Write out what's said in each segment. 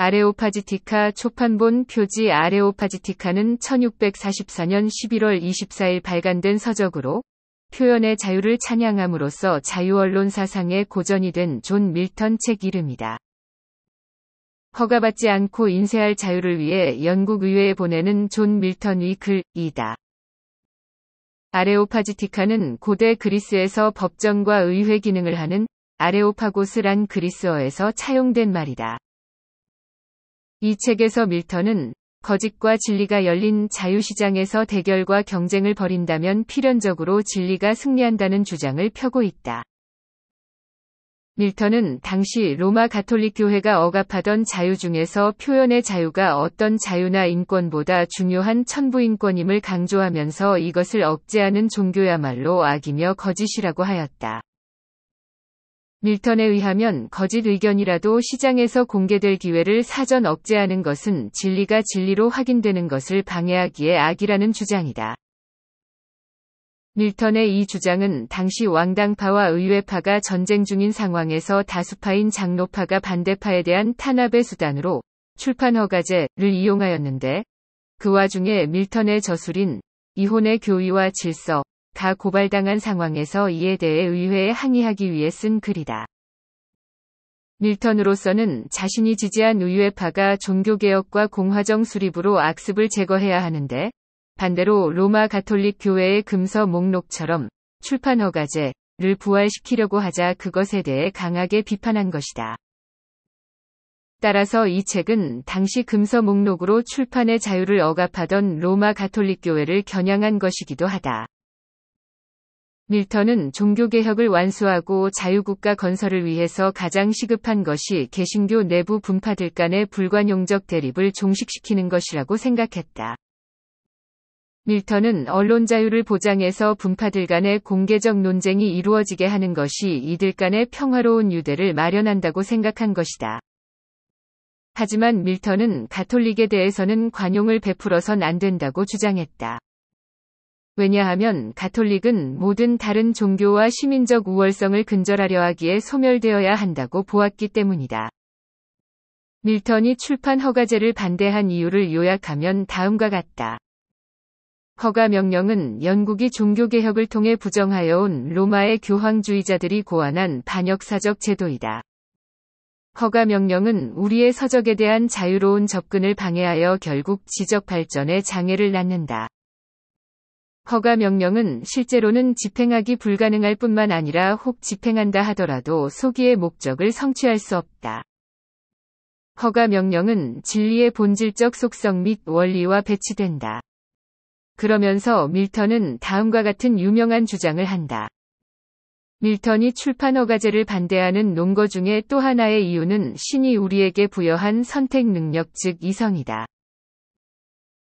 아레오파지티카 초판본 표지 아레오파지티카는 1644년 11월 24일 발간된 서적으로 표현의 자유를 찬양함으로써 자유언론 사상의 고전이 된 존 밀턴 책 이름이다. 허가받지 않고 인쇄할 자유를 위해 영국 의회에 보내는 존 밀턴의 글이다. 아레오파지티카는 고대 그리스에서 법정과 의회 기능을 하는 아레오파고스란 그리스어에서 차용된 말이다. 이 책에서 밀턴은 거짓과 진리가 열린 자유시장에서 대결과 경쟁을 벌인다면 필연적으로 진리가 승리한다는 주장을 펴고 있다. 밀턴은 당시 로마 가톨릭 교회가 억압하던 자유 중에서 표현의 자유가 어떤 자유나 인권보다 중요한 천부인권임을 강조하면서 이것을 억제하는 종교야말로 악이며 거짓이라고 하였다. 밀턴에 의하면 거짓 의견이라도 시장에서 공개될 기회를 사전 억제하는 것은 진리가 진리로 확인되는 것을 방해하기에 악이라는 주장이다. 밀턴의 이 주장은 당시 왕당파와 의회파가 전쟁 중인 상황에서 다수파인 장로파가 반대파에 대한 탄압의 수단으로 출판 허가제를 이용하였는데 그 와중에 밀턴의 저술인 이혼의 교의와 질서, 다 고발당한 상황에서 이에 대해 의회에 항의하기 위해 쓴 글이다. 밀턴으로서는 자신이 지지한 의회파가 종교개혁과 공화정 수립으로 악습을 제거해야 하는데 반대로 로마 가톨릭 교회의 금서 목록처럼 출판 허가제를 부활시키려고 하자 그것에 대해 강하게 비판한 것이다. 따라서 이 책은 당시 금서 목록으로 출판의 자유를 억압하던 로마 가톨릭 교회를 겨냥한 것이기도 하다. 밀턴은 종교개혁을 완수하고 자유국가 건설을 위해서 가장 시급한 것이 개신교 내부 분파들 간의 불관용적 대립을 종식시키는 것이라고 생각했다. 밀턴은 언론 자유를 보장해서 분파들 간의 공개적 논쟁이 이루어지게 하는 것이 이들 간의 평화로운 유대를 마련한다고 생각한 것이다. 하지만 밀턴은 가톨릭에 대해서는 관용을 베풀어선 안 된다고 주장했다. 왜냐하면 가톨릭은 모든 다른 종교와 시민적 우월성을 근절하려 하기에 소멸되어야 한다고 보았기 때문이다. 밀턴이 출판 허가제를 반대한 이유를 요약하면 다음과 같다. 허가 명령은 영국이 종교개혁을 통해 부정하여 온 로마의 교황주의자들이 고안한 반역사적 제도이다. 허가 명령은 우리의 서적에 대한 자유로운 접근을 방해하여 결국 지적 발전에 장애를 낳는다. 허가 명령은 실제로는 집행하기 불가능할 뿐만 아니라 혹 집행한다 하더라도 소기의 목적을 성취할 수 없다. 허가 명령은 진리의 본질적 속성 및 원리와 배치된다. 그러면서 밀턴은 다음과 같은 유명한 주장을 한다. 밀턴이 출판 허가제를 반대하는 논거 중에 또 하나의 이유는 신이 우리에게 부여한 선택 능력 즉 이성이다.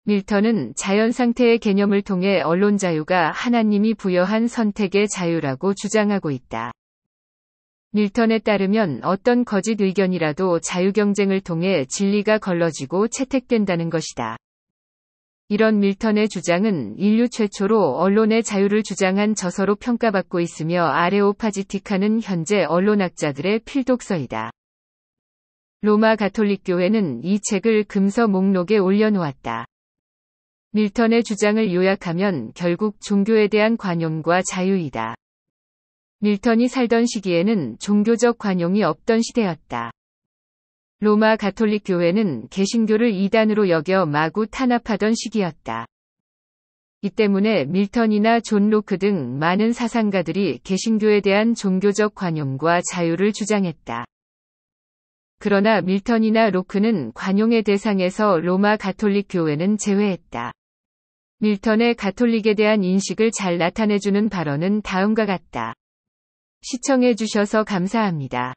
밀턴은 자연 상태의 개념을 통해 언론 자유가 하나님이 부여한 선택의 자유라고 주장하고 있다. 밀턴에 따르면 어떤 거짓 의견이라도 자유 경쟁을 통해 진리가 걸러지고 채택된다는 것이다. 이런 밀턴의 주장은 인류 최초로 언론의 자유를 주장한 저서로 평가받고 있으며 아레오파지티카는 현재 언론학자들의 필독서이다. 로마 가톨릭 교회는 이 책을 금서 목록에 올려놓았다. 밀턴의 주장을 요약하면 결국 종교에 대한 관용과 자유이다. 밀턴이 살던 시기에는 종교적 관용이 없던 시대였다. 로마 가톨릭 교회는 개신교를 이단으로 여겨 마구 탄압하던 시기였다. 이 때문에 밀턴이나 존 로크 등 많은 사상가들이 개신교에 대한 종교적 관용과 자유를 주장했다. 그러나 밀턴이나 로크는 관용의 대상에서 로마 가톨릭 교회는 제외했다. 밀턴의 가톨릭에 대한 인식을 잘 나타내주는 발언은 다음과 같다. 시청해주셔서 감사합니다.